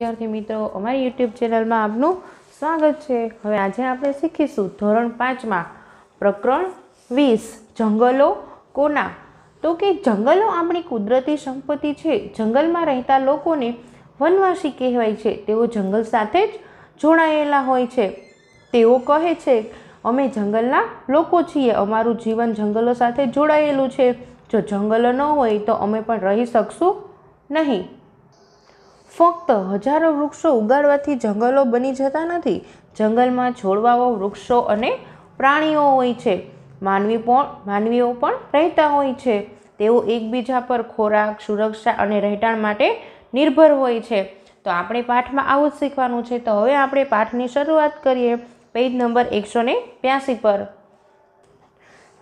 વિદ્યાર્થી મિત્રો અમારી યુટ્યુબ ચેનલમાં આપનું સ્વાગત છે હવે આજે આપણે શીખીશું ધોરણ પાંચમાં પ્રકરણ વીસ જંગલો કોના તો કે જંગલો આપણી કુદરતી સંપત્તિ છે જંગલમાં રહેતા લોકોને વનવાસી કહેવાય છે તેઓ જંગલ સાથે જ જોડાયેલા હોય છે તેઓ કહે છે અમે જંગલના લોકો છીએ અમારું જીવન જંગલો સાથે જોડાયેલું છે જો જંગલો ન હોય તો અમે પણ રહી શકશું નહીં ફક્ત હજારો વૃક્ષો ઉગાડવાથી જંગલો બની જતા નથી જંગલમાં છોડવાઓ વૃક્ષો અને પ્રાણીઓ હોય છે માનવી પણ માનવીઓ પણ રહેતા હોય છે તેઓ એકબીજા પર ખોરાક સુરક્ષા અને રહેઠાણ માટે નિર્ભર હોય છે તો આપણે પાઠમાં આવું જ શીખવાનું છે તો હવે આપણે પાઠની શરૂઆત કરીએ પેજ નંબર એકસો ને બ્યાસી પર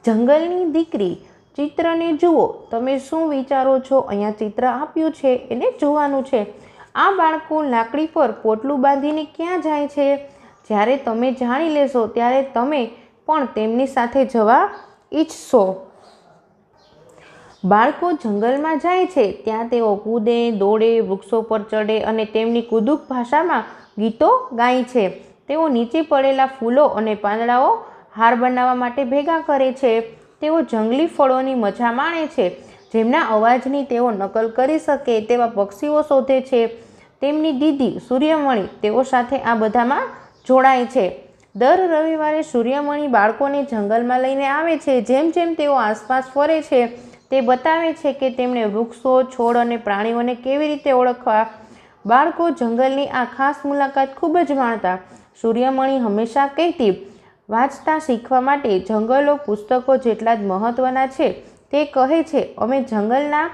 જંગલની દીકરી ચિત્રને જુઓ તમે શું વિચારો છો અહીંયા ચિત્ર આપ્યું છે એને જોવાનું છે આ બાળકો લાકડી પર પોટલું બાંધીને ક્યાં જાય છે જ્યારે તમે જાણી લેશો ત્યારે તમે પણ તેમની સાથે જવા ઈચ્છશો બાળકો જંગલમાં જાય છે ત્યાં તેઓ કૂદે દોડે વૃક્ષો પર ચડે અને તેમની કુદુક ભાષામાં ગીતો ગાય છે તેઓ નીચે પડેલા ફૂલો અને પાંદડાઓ હાર બનાવવા માટે ભેગા કરે છે તેઓ જંગલી ફળોની મજા માણે છે જેમના અવાજની તેઓ નકલ કરી શકે તેવા પક્ષીઓ શોધે છે તેમની દીદી સૂર્યમણી તેઓ સાથે આ બધામાં જોડાય છે દર રવિવારે સૂર્યમણી બાળકોને જંગલમાં લઈને આવે છે જેમ જેમ તેઓ આસપાસ ફરે છે તે બતાવે છે કે તેમણે વૃક્ષો છોડ અને પ્રાણીઓને કેવી રીતે ઓળખવા બાળકો જંગલની આ ખાસ મુલાકાત ખૂબ જ માણતા સૂર્યમણી હંમેશા કહેતી વાંચતા શીખવા માટે જંગલો પુસ્તકો જેટલા જ મહત્ત્વના છે તે કહે છે અમે જંગલના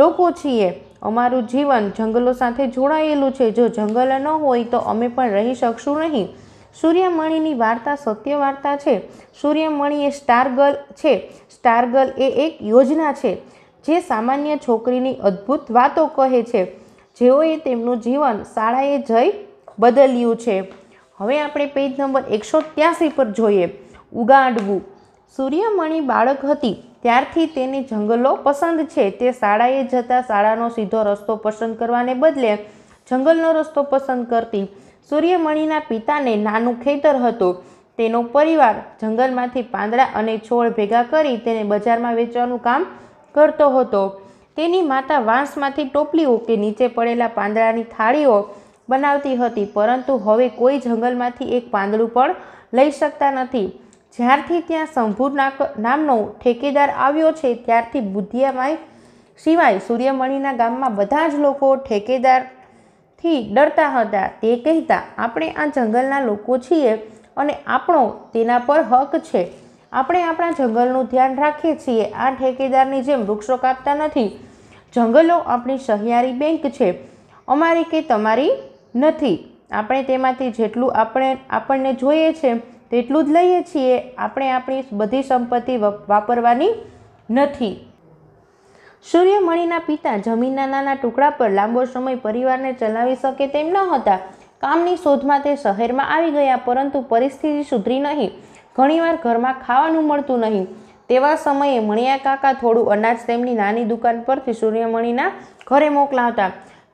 લોકો છીએ અમારું જીવન જંગલો સાથે જોડાયેલું છે જો જંગલ ન હોય તો અમે પણ રહી શકશું નહીં સૂર્યમણીની વાર્તા સત્ય વાર્તા છે સૂર્યમણી એ સ્ટાર છે સ્ટાર એ એક યોજના છે જે સામાન્ય છોકરીની અદ્ભુત વાતો કહે છે જેઓએ તેમનું જીવન શાળાએ જઈ બદલ્યું છે હવે આપણે પેજ નંબર એકસો ત્યાસી પર જોઈએ ઉગાડવું સૂર્યમણી બાળક હતી ત્યારથી તેને જંગલો પસંદ છે તે શાળાએ જતા શાળાનો સીધો રસ્તો પસંદ કરવાને બદલે જંગલનો રસ્તો પસંદ કરતી સૂર્યમણીના પિતાને નાનું ખેતર હતું તેનો પરિવાર જંગલમાંથી પાંદડા અને છોડ ભેગા કરી તેને બજારમાં વેચવાનું કામ કરતો હતો તેની માતા વાંસમાંથી ટોપલીઓ કે નીચે પડેલા પાંદડાની થાળીઓ બનાવતી હતી પરંતુ હવે કોઈ જંગલમાંથી એક પાંદડું પણ લઈ શકતા નથી જ્યારથી ત્યાં શંભુ નામનો ઠેકેદાર આવ્યો છે ત્યારથી બુદ્ધિયામાય સિવાય સૂર્યમણીના ગામમાં બધા જ લોકો ઠેકેદારથી ડરતા હતા તે કહેતા આપણે આ જંગલના લોકો છીએ અને આપણો તેના પર હક છે આપણે આપણા જંગલનું ધ્યાન રાખીએ છીએ આ ઠેકેદારની જેમ વૃક્ષો કાપતા નથી જંગલો આપણી સહિયારી બેંક છે અમારી કે તમારી નથી આપણે તેમાંથી જેટલું આપણે આપણને જોઈએ છે તેટલું જ લઈએ છીએ આપણે આપણી બધી સંપત્તિ વાપરવાની નથી સૂર્યમણીના પિતા જમીનના નાના ટુકડા પર લાંબો સમય પરિવારને ચલાવી શકે તેમ ન હતા કામની શોધમાં તે શહેરમાં આવી ગયા પરંતુ પરિસ્થિતિ સુધરી નહીં ઘણીવાર ઘરમાં ખાવાનું મળતું નહીં તેવા સમયે મણિયા કાકા થોડું અનાજ તેમની નાની દુકાન પરથી સૂર્યમણીના ઘરે મોકલાવતા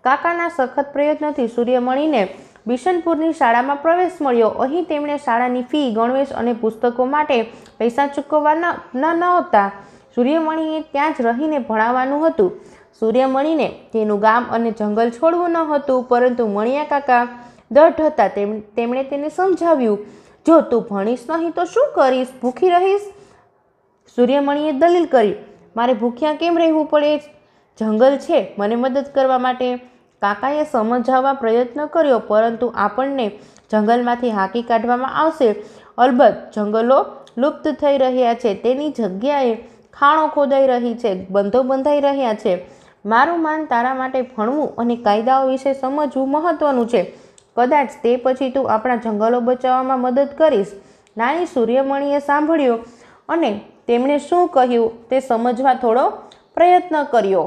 કાકાના સખત પ્રયત્નથી સૂર્યમણીને બિશનપુરની શાળામાં પ્રવેશ મળ્યો અહીં તેમણે શાળાની ફી ગણવેશ અને પુસ્તકો માટે પૈસા ચૂકવવાના ન નહોતા સૂર્યમણીએ ત્યાં જ રહીને ભણાવવાનું હતું સૂર્યમણીને તેનું ગામ અને જંગલ છોડવું ન હતું પરંતુ મણિયા કાકા દઢ હતા તેમણે તેને સમજાવ્યું જો તું ભણીશ નહીં તો શું કરીશ ભૂખી રહીશ સૂર્યમણીએ દલીલ કરી મારે ભૂખ્યા કેમ રહેવું પડે જંગલ છે મને મદદ કરવા માટે કાકાએ સમજાવવા પ્રયત્ન કર્યો પરંતુ આપણને જંગલમાંથી હાંકી કાઢવામાં આવશે અલબત્ત જંગલો લુપ્ત થઈ રહ્યા છે તેની જગ્યાએ ખાણો ખોદાઈ રહી છે બંધો બંધાઈ રહ્યા છે મારું માન તારા માટે ભણવું અને કાયદાઓ વિશે સમજવું મહત્ત્વનું છે કદાચ તે પછી તું આપણા જંગલો બચાવવામાં મદદ કરીશ નાની સૂર્યમણીએ સાંભળ્યું અને તેમણે શું કહ્યું તે સમજવા થોડો પ્રયત્ન કર્યો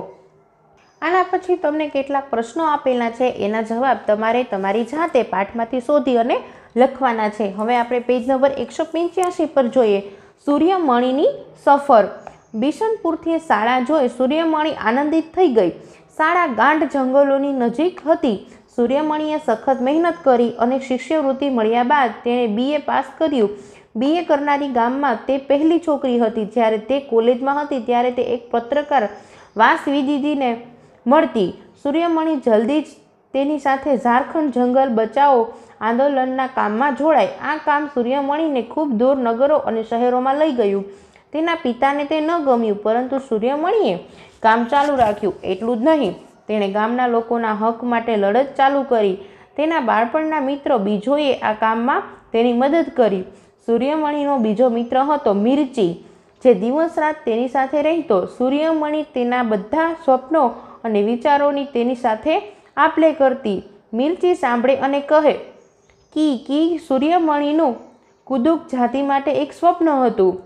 આના પછી તમને કેટલાક પ્રશ્નો આપેલા છે એના જવાબ તમારે તમારી જાતે પાઠમાંથી શોધી અને લખવાના છે હવે આપણે પેજ નંબર એકસો પંચ્યાસી પર જોઈએ સૂર્યમણીની સફર બિશનપુરથી શાળા જોઈ સૂર્યમણી આનંદિત થઈ ગઈ શાળા ગાંઠ જંગલોની નજીક હતી સૂર્યમણીએ સખત મહેનત કરી અને શિષ્યવૃત્તિ મળ્યા બાદ તેણે બીએ પાસ કર્યું બીએ કરનારી ગામમાં તે પહેલી છોકરી હતી જ્યારે તે કોલેજમાં હતી ત્યારે તે એક પત્રકાર વાસ વિદિદીને મળતી સૂર્યમણિ જલ્દી જ તેની સાથે ઝારખંડ જંગલ બચાવો આંદોલનના કામમાં જોડાય આ કામ સૂર્યમણીને ખૂબ દૂર નગરો અને શહેરોમાં લઈ ગયું તેના પિતાને તે ન ગમ્યું પરંતુ સૂર્યમણીએ કામ ચાલુ રાખ્યું એટલું જ નહીં તેણે ગામના લોકોના હક માટે લડત ચાલુ કરી તેના બાળપણના મિત્ર બીજોએ આ કામમાં તેની મદદ કરી સૂર્યમણીનો બીજો મિત્ર હતો મિર્ચી જે દિવસ રાત તેની સાથે રહેતો સૂર્યમણી તેના બધા સ્વપ્નો અને વિચારોની તેની સાથે આપલે કરતી મિલચી સાંભળે અને કહે કી કી સૂર્યમણીનું કુદુક જાતિ માટે એક સ્વપ્ન હતું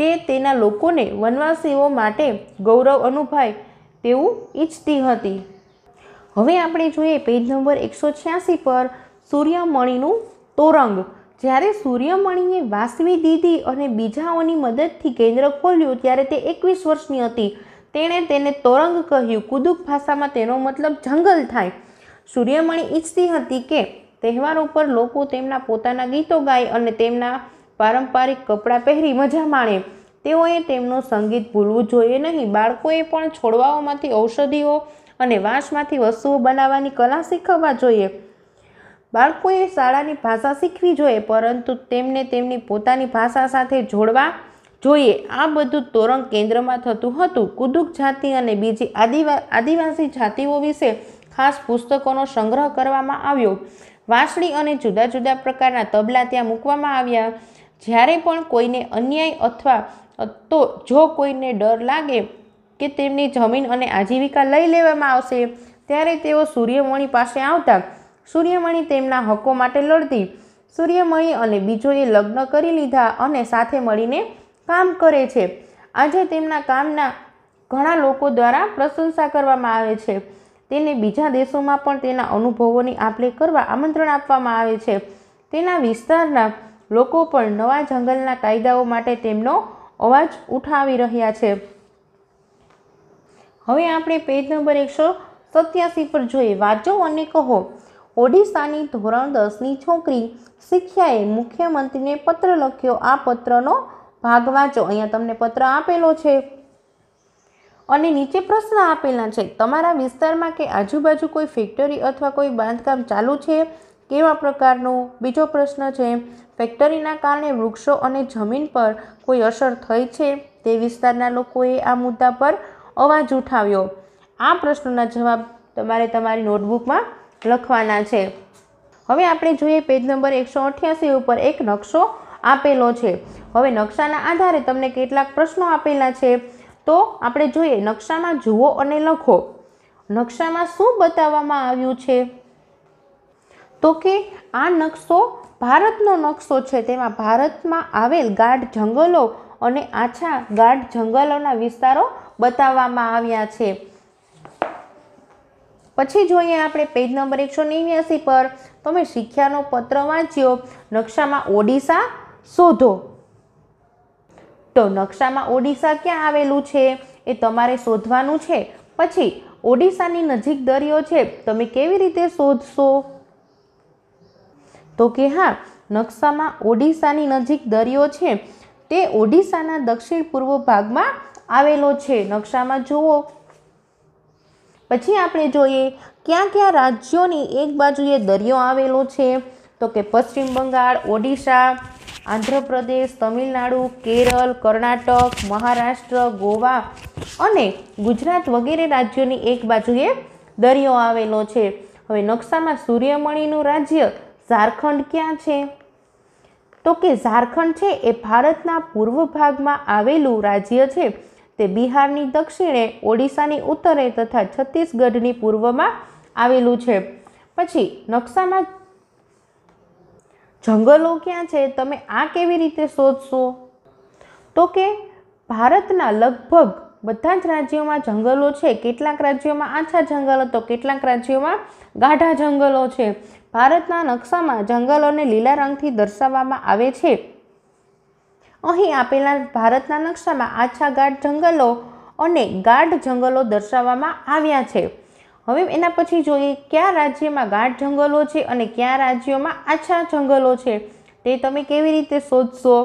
તે તેના લોકોને વનવાસીઓ માટે ગૌરવ અનુભાય તેવું ઈચ્છતી હતી હવે આપણે જોઈએ પેજ નંબર એકસો છ્યાસી પર સૂર્યમણીનું તોરંગ જ્યારે સૂર્યમણીએ વાસવી દીધી અને બીજાઓની મદદથી કેન્દ્ર ખોલ્યું ત્યારે તે એકવીસ વર્ષની હતી તેણે તેને તોરંગ કહ્યું કુદુક ભાષામાં તેનો મતલબ જંગલ થાય સૂર્યમણી ઈચ્છતી હતી કે તહેવારો પર લોકો તેમના પોતાના ગીતો ગાય અને તેમના પારંપરિક કપડાં પહેરી મજા માણે તેઓએ તેમનું સંગીત ભૂલવું જોઈએ નહીં બાળકોએ પણ છોડવાઓમાંથી ઔષધિઓ અને વાંસમાંથી વસ્તુઓ બનાવવાની કલા શીખવવા જોઈએ બાળકોએ શાળાની ભાષા શીખવી જોઈએ પરંતુ તેમને તેમની પોતાની ભાષા સાથે જોડવા જોઈએ આ બધું તોરણ કેન્દ્રમાં થતું હતું કુદુક જાતિ અને બીજી આદિવા આદિવાસી જાતિઓ વિશે ખાસ પુસ્તકોનો સંગ્રહ કરવામાં આવ્યો વાંસળી અને જુદા જુદા પ્રકારના તબલા ત્યાં મૂકવામાં આવ્યા જ્યારે પણ કોઈને અન્યાય અથવા તો જો કોઈને ડર લાગે કે તેમની જમીન અને આજીવિકા લઈ લેવામાં આવશે ત્યારે તેઓ સૂર્યમણી પાસે આવતા સૂર્યમણી તેમના હકો માટે લડતી સૂર્યમણી અને બીજોએ લગ્ન કરી લીધા અને સાથે મળીને કામ કરે છે આજે તેમના કામના ઘણા લોકો દ્વારા પ્રશંસા કરવામાં આવે છે તેને બીજા દેશોમાં પણ તેના અનુભવોની આપલે કરવા આમંત્રણ આપવામાં આવે છે તેના વિસ્તારના લોકો પણ નવા જંગલના કાયદાઓ માટે તેમનો અવાજ ઉઠાવી રહ્યા છે હવે આપણે પેજ નંબર એકસો સત્યાસી પર જોઈએ વાંચો અને કહો ઓડિશાની ધોરણ દસની છોકરી શિક્ષાએ મુખ્યમંત્રીને પત્ર લખ્યો આ પત્રનો ભાગ વાંચો અહીંયા તમને પત્ર આપેલો છે અને નીચે પ્રશ્ન આપેલા છે તમારા વિસ્તારમાં કે આજુબાજુ કોઈ ફેક્ટરી અથવા કોઈ બાંધકામ ચાલુ છે કેવા પ્રકારનો બીજો પ્રશ્ન છે ફેક્ટરીના કારણે વૃક્ષો અને જમીન પર કોઈ અસર થઈ છે તે વિસ્તારના લોકોએ આ મુદ્દા પર અવાજ ઉઠાવ્યો આ પ્રશ્નોના જવાબ તમારે તમારી નોટબુકમાં લખવાના છે હવે આપણે જોઈએ પેજ નંબર એકસો અઠ્યાસી ઉપર એક નકશો આપેલો છે હવે નકશાના આધારે તમને કેટલાક પ્રશ્નો આપેલા છે તો આપણે જોઈએ નકશામાં જુઓ અને લખો નકશામાં શું બતાવવામાં આવ્યું છે તો કે આ નકશો ભારતનો નકશો છે તેમાં ભારતમાં આવેલ ગાઢ જંગલો અને આછા ગાઢ જંગલોના વિસ્તારો બતાવવામાં આવ્યા છે પછી જોઈએ આપણે પેજ નંબર એકસો નેવ્યાસી પર તમે શિક્ષાનો પત્ર વાંચ્યો નકશામાં ઓડિશા શોધો તો નકશામાં ઓડિશા ક્યાં આવેલું છે એ તમારે શોધવાનું છે પછી ઓડિશાની નજીક દરિયો છે તમે કેવી રીતે શોધશો તો કે હા નકશામાં ઓડિશાની નજીક દરિયો છે તે ઓડિશાના દક્ષિણ પૂર્વ ભાગમાં આવેલો છે નકશામાં જુઓ પછી આપણે જોઈએ ક્યાં ક્યાં રાજ્યોની એક બાજુએ દરિયો આવેલો છે તો કે પશ્ચિમ બંગાળ ઓડિશા આંધ્રપ્રદેશ તમિલનાડુ કેરળ કર્ણાટક મહારાષ્ટ્ર ગોવા અને ગુજરાત વગેરે રાજ્યોની એક બાજુએ દરિયો આવેલો છે હવે નકશામાં સૂર્યમણીનું રાજ્ય ઝારખંડ ક્યાં છે તો કે ઝારખંડ છે એ ભારતના પૂર્વ ભાગમાં આવેલું રાજ્ય છે તે બિહારની દક્ષિણે ઓડિશાની ઉત્તરે તથા છત્તીસગઢની પૂર્વમાં આવેલું છે પછી નકશામાં જંગલો ક્યાં છે તમે આ કેવી રીતે શોધશો તો કે ભારતના લગભગ બધા જ રાજ્યોમાં જંગલો છે કેટલાક રાજ્યોમાં આછા જંગલો તો કેટલાક રાજ્યોમાં ગાઢા જંગલો છે ભારતના નકશામાં જંગલોને લીલા રંગથી દર્શાવવામાં આવે છે અહીં આપેલા ભારતના નકશામાં આછા ગાઢ જંગલો અને ગાઢ જંગલો દર્શાવવામાં આવ્યા છે હવે એના પછી જોઈએ કયા રાજ્યમાં ગાઢ જંગલો છે અને કયા રાજ્યોમાં આછા જંગલો છે તે તમે કેવી રીતે શોધશો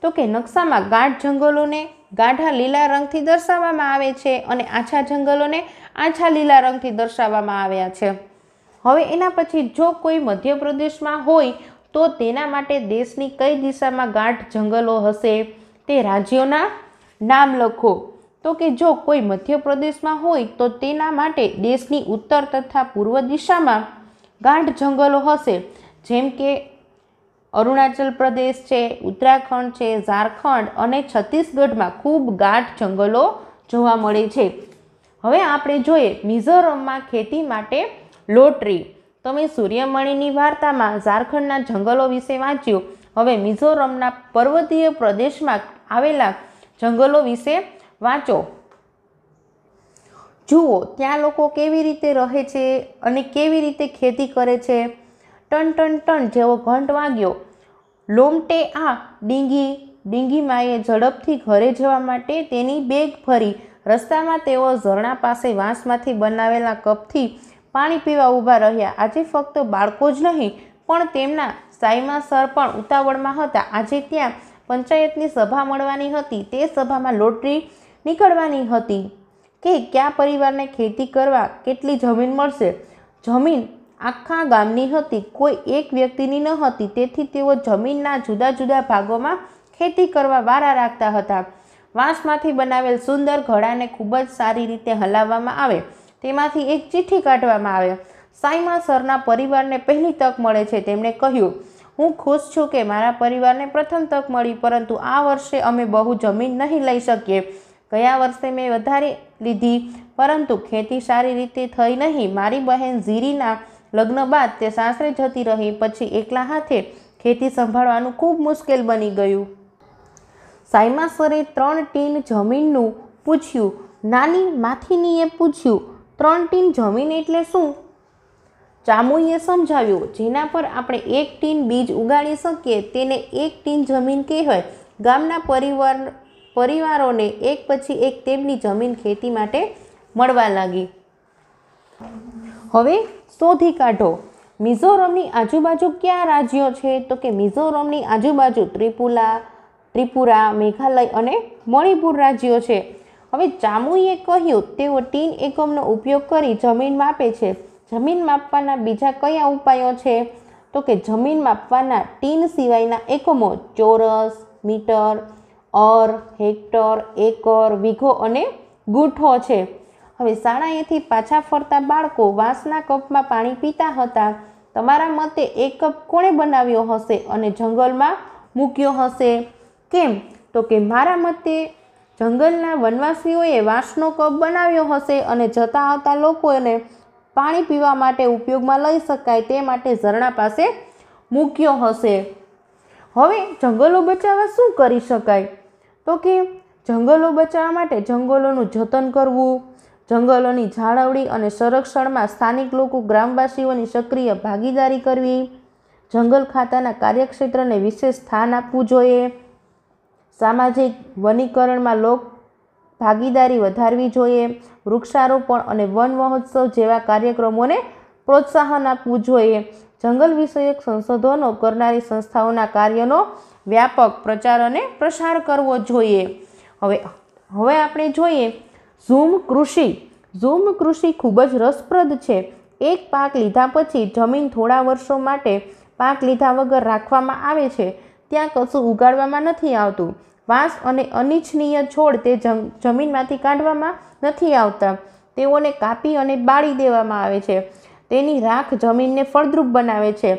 તો કે નકશામાં ગાઢ જંગલોને ગાઢા લીલા રંગથી દર્શાવવામાં આવે છે અને આછા જંગલોને આછા લીલા રંગથી દર્શાવવામાં આવ્યા છે હવે એના પછી જો કોઈ મધ્યપ્રદેશમાં હોય તો તેના માટે દેશની કઈ દિશામાં ગાઢ જંગલો હશે તે રાજ્યોના નામ લખો તો કે જો કોઈ મધ્ય પ્રદેશમાં હોય તો તેના માટે દેશની ઉત્તર તથા પૂર્વ દિશામાં ગાઢ જંગલો હશે જેમ કે અરુણાચલ પ્રદેશ છે ઉત્તરાખંડ છે ઝારખંડ અને છત્તીસગઢમાં ખૂબ ગાઢ જંગલો જોવા મળે છે હવે આપણે જોઈએ મિઝોરમમાં ખેતી માટે લોટરી તમે સૂર્યમણીની વાર્તામાં ઝારખંડના જંગલો વિશે વાંચ્યું હવે મિઝોરમના પર્વતીય પ્રદેશમાં આવેલા જંગલો વિશે વાંચો જુઓ ત્યાં લોકો કેવી રીતે રહે છે અને કેવી રીતે ખેતી કરે છે ટન ટન ટન જેવો ઘંટ વાગ્યો લોમટે આ ડીંગી ડીંગી માએ ઝડપથી ઘરે જવા માટે તેની બેગ ભરી રસ્તામાં તેઓ ઝરણા પાસે વાંસમાંથી બનાવેલા કપથી પાણી પીવા ઊભા રહ્યા આજે ફક્ત બાળકો જ નહીં પણ તેમના સાઈમા સર પણ ઉતાવળમાં હતા આજે ત્યાં પંચાયતની સભા મળવાની હતી તે સભામાં લોટરી નીકળવાની હતી કે કયા પરિવારને ખેતી કરવા કેટલી જમીન મળશે જમીન આખા ગામની હતી કોઈ એક વ્યક્તિની ન હતી તેથી તેઓ જમીનના જુદા જુદા ભાગોમાં ખેતી કરવા વારા રાખતા હતા વાંસમાંથી બનાવેલ સુંદર ઘડાને ખૂબ જ સારી રીતે હલાવવામાં આવે તેમાંથી એક ચિઠ્ઠી કાઢવામાં આવે સાઈમા સરના પરિવારને પહેલી તક મળે છે તેમણે કહ્યું હું ખુશ છું કે મારા પરિવારને પ્રથમ તક મળી પરંતુ આ વર્ષે અમે બહુ જમીન નહીં લઈ શકીએ ગયા વર્ષે મેં વધારી લીધી પરંતુ ખેતી સારી રીતે થઈ નહીં મારી બહેન ઝીરીના લગ્ન બાદ તે સાસરે જતી રહી પછી એકલા હાથે ખેતી સંભાળવાનું ખૂબ મુશ્કેલ બની ગયું સાયમાસરે ત્રણ ટીન જમીનનું પૂછ્યું નાની માથિનીએ પૂછ્યું ત્રણ ટીન જમીન એટલે શું ચામુઈએ સમજાવ્યું જેના પર આપણે એક ટીન બીજ ઉગાડી શકીએ તેને એક ટીન જમીન કહેવાય ગામના પરિવાર પરિવારોને એક પછી એક તેમની જમીન ખેતી માટે મળવા લાગી હવે શોધી કાઢો મિઝોરમની આજુબાજુ કયા રાજ્યો છે તો કે મિઝોરમની આજુબાજુ ત્રિપુલા ત્રિપુરા મેઘાલય અને મણિપુર રાજ્યો છે હવે ચામુએ કહ્યું તેઓ ટીન એકમનો ઉપયોગ કરી જમીન માપે છે જમીન માપવાના બીજા કયા ઉપાયો છે તો કે જમીન માપવાના ટીન સિવાયના એકમો ચોરસ મીટર અર હેક્ટર એકર વીઘો અને ગુઠો છે હવે શાળાએથી પાછા ફરતા બાળકો વાંસના કપમાં પાણી પીતા હતા તમારા મતે એ કપ કોણે બનાવ્યો હશે અને જંગલમાં મૂક્યો હશે કેમ તો કે મારા મતે જંગલના વનવાસીઓએ વાંસનો કપ બનાવ્યો હશે અને જતા આવતા લોકોને પાણી પીવા માટે ઉપયોગમાં લઈ શકાય તે માટે ઝરણા પાસે મૂક્યો હશે હવે જંગલો બચાવવા શું કરી શકાય તો કે જંગલો બચાવવા માટે જંગલોનું જતન કરવું જંગલોની જાળવણી અને સંરક્ષણમાં સ્થાનિક લોકો ગ્રામવાસીઓની સક્રિય ભાગીદારી કરવી જંગલ ખાતાના કાર્યક્ષેત્રને વિશેષ સ્થાન આપવું જોઈએ સામાજિક વનીકરણમાં લોક ભાગીદારી વધારવી જોઈએ વૃક્ષારોપણ અને વન મહોત્સવ જેવા કાર્યક્રમોને પ્રોત્સાહન આપવું જોઈએ જંગલ વિષયક સંશોધનો કરનારી સંસ્થાઓના કાર્યનો વ્યાપક પ્રચાર અને પ્રસાર કરવો જોઈએ હવે હવે આપણે જોઈએ ઝૂમ કૃષિ ઝૂમ કૃષિ ખૂબ જ રસપ્રદ છે એક પાક લીધા પછી જમીન થોડા વર્ષો માટે પાક લીધા વગર રાખવામાં આવે છે ત્યાં કશું ઉગાડવામાં નથી આવતું વાંસ અને અનિચ્છનીય છોડ તે જમીનમાંથી કાઢવામાં નથી આવતા તેઓને કાપી અને બાળી દેવામાં આવે છે તેની રાખ જમીનને ફળદ્રુપ બનાવે છે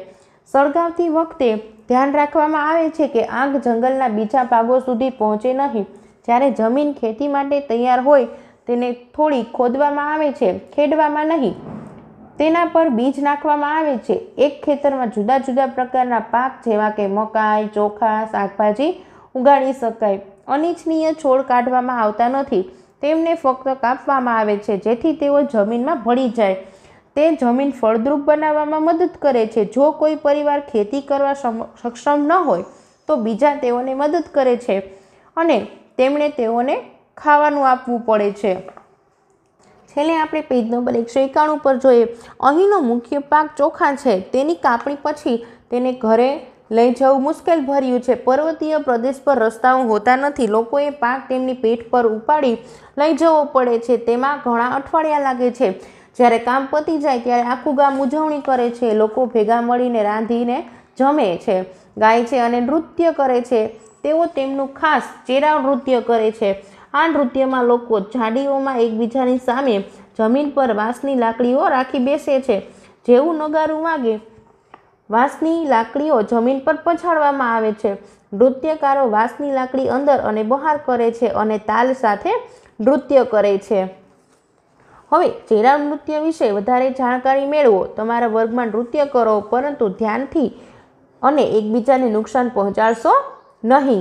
સળગાવતી વખતે ધ્યાન રાખવામાં આવે છે કે આગ જંગલના બીજા ભાગો સુધી પહોંચે નહીં જ્યારે જમીન ખેતી માટે તૈયાર હોય તેને થોડી ખોદવામાં આવે છે ખેડવામાં નહીં તેના પર બીજ નાખવામાં આવે છે એક ખેતરમાં જુદા જુદા પ્રકારના પાક જેવા કે મકાઈ ચોખા શાકભાજી ઉગાડી શકાય અનિચ્છનીય છોડ કાઢવામાં આવતા નથી તેમને ફક્ત કાપવામાં આવે છે જેથી તેઓ જમીનમાં ભળી જાય તે જમીન ફળદ્રુપ બનાવવામાં મદદ કરે છે જો કોઈ પરિવાર ખેતી કરવા સક્ષમ ન હોય તો બીજા તેઓને મદદ કરે છે અને તેમણે તેઓને ખાવાનું આપવું પડે છે છેલ્લે આપણે પેજ નંબર એકસો એકાણું પર જોઈએ અહીંનો મુખ્ય પાક ચોખા છે તેની કાપણી પછી તેને ઘરે લઈ જવું મુશ્કેલ ભર્યું છે પર્વતીય પ્રદેશ પર રસ્તાઓ હોતા નથી લોકોએ પાક તેમની પેટ પર ઉપાડી લઈ જવો પડે છે તેમાં ઘણા અઠવાડિયા લાગે છે જ્યારે કામ પતી જાય ત્યારે આખું ગામ ઉજવણી કરે છે લોકો ભેગા મળીને રાંધીને જમે છે ગાય છે અને નૃત્ય કરે છે તેઓ તેમનું ખાસ ચેરા નૃત્ય કરે છે આ નૃત્યમાં લોકો ઝાડીઓમાં એકબીજાની સામે જમીન પર વાંસની લાકડીઓ રાખી બેસે છે જેવું નગારું વાગે વાંસની લાકડીઓ જમીન પર પછાડવામાં આવે છે નૃત્યકારો વાંસની લાકડી અંદર અને બહાર કરે છે અને તાલ સાથે નૃત્ય કરે છે હવે ચહેરા નૃત્ય વિશે વધારે જાણકારી મેળવો તમારા વર્ગમાં નૃત્ય કરો પરંતુ ધ્યાનથી અને એકબીજાને નુકસાન પહોંચાડશો નહીં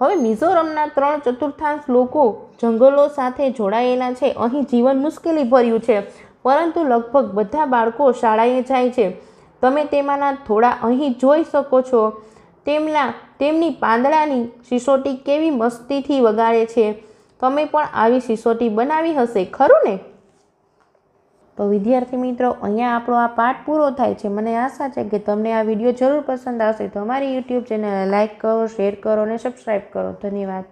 હવે મિઝોરમના ત્રણ ચતુર્થાંશ લોકો જંગલો સાથે જોડાયેલા છે અહીં જીવન મુશ્કેલી ભર્યું છે પરંતુ લગભગ બધા બાળકો શાળાએ જાય છે તમે તેમાંના થોડા અહીં જોઈ શકો છો તેમના તેમની પાંદડાની સિસોટી કેવી મસ્તીથી વગાડે છે તમે પણ આવી સિસોટી બનાવી હશે ખરું ને તો વિદ્યાર્થી મિત્રો અહીંયા આપણો આ પાઠ પૂરો થાય છે મને આશા છે કે તમને આ વિડીયો જરૂર પસંદ આવશે તો અમારી યુટ્યુબ ચેનલને લાઇક કરો શેર કરો અને સબસ્ક્રાઈબ કરો ધન્યવાદ